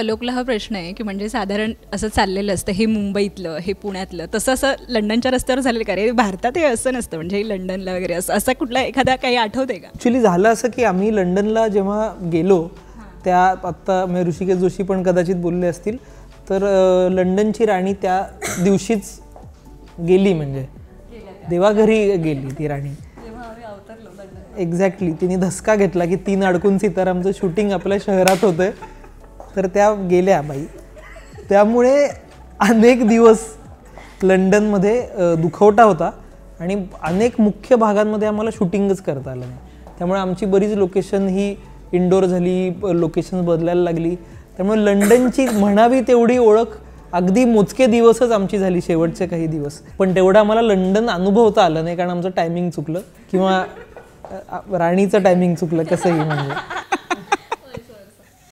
अलोकला हा प्रश्न आहे की म्हणजे साधारण असं चाललेलं असतं हे मुंबईतलं हे पुण्यातलं तसं असं लंडनच्या रस्त्यावर झालेलं का रे भारतात हे असं नसतं म्हणजे लंडनला वगैरे असं असं कुठला एखादा काही आठवते का ॲक्च्युली झालं असं की आम्ही लंडनला जेव्हा गेलो त्या आत्ता मी ऋषिकेश जोशी पण कदाचित बोलले असतील तर लंडनची राणी त्या दिवशीच गेली म्हणजे देवाघरी गेली ती राणी एक्झॅक्टली तिने धसका घेतला की तीन अडकून सीतारामचं शूटिंग आपल्या शहरात होतं तर त्या गेल्या बाई त्यामुळे अनेक दिवस लंडनमध्ये दुखवटा होता आणि अनेक मुख्य भागांमध्ये आम्हाला शूटिंगच करता आलं नाही त्यामुळे आमची बरीच लोकेशन ही इंडोर झाली लोकेशन बदलायला लागली त्यामुळे लंडनची म्हणावी तेवढी ओळख अगदी मोजके दिवसच आमची झाली शेवटचे काही दिवस पण तेवढं आम्हाला लंडन अनुभवता आलं नाही कारण आमचं टायमिंग चुकलं किंवा राणीचं टायमिंग चुकलं कसंही म्हणजे